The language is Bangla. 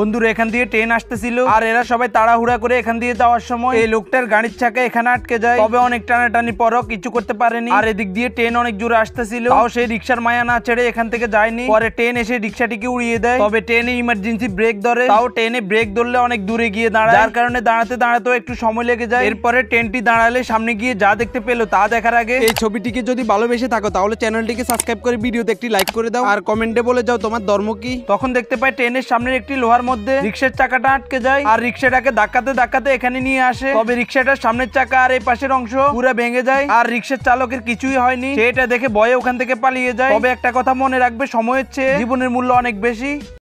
বন্ধুরা এখান দিয়ে ট্রেন আসতেছিল আর এরা সবাই তাড়াহুড়া করে এখান দিয়ে যাওয়ার সময় এই লোকটার গাড়ির চাকা এখানে আটকে যায় তবে অনেক টানাটানি পর কিছু করতে পারেনি আর এদিক দিয়ে ট্রেন অনেক জোরে আসতেছিল তাও সেই রিক্সার মায়া না ছেড়ে এখান থেকে যায়নি পরে ট্রেন এসে রিক্সাটিকে উড়িয়ে দেয় তবে ট্রেনে ইমার্জেন্সি ব্রেক ধরে তাও ট্রেনে ব্রেক ধরলে অনেক দূরে গিয়ে দাঁড়ায় যার কারণে দাঁড়াতে দাঁড়াতেও একটু সময় লেগে যায় এরপরে ট্রেনটি দাঁড়ালে সামনে গিয়ে যা দেখতে পেলো তা দেখার আগে এই ছবিটিকে যদি ভালোবেসে থাকো তাহলে চ্যানেলটিকে সাবস্ক্রাইব করে ভিডিওতে একটি লাইক করে দাও আর কমেন্টে বলে যাও তোমার ধর্ম কি তখন দেখতে পাই ট্রেনের সামনে একটি লোহার মধ্যে রিক্সার চাকাটা আটকে যায় আর রিক্সাটাকে ধাক্কাতে ধাক্কাতে এখানে নিয়ে আসে তবে রিক্সাটার সামনের চাকা আর এই পাশের অংশ পুরো ভেঙে যায় আর রিক্সার চালকের কিছুই হয়নি সেটা দেখে বয়ে ওখান থেকে পালিয়ে যায় তবে একটা কথা মনে রাখবে সময়ের চেয়ে জীবনের মূল্য অনেক বেশি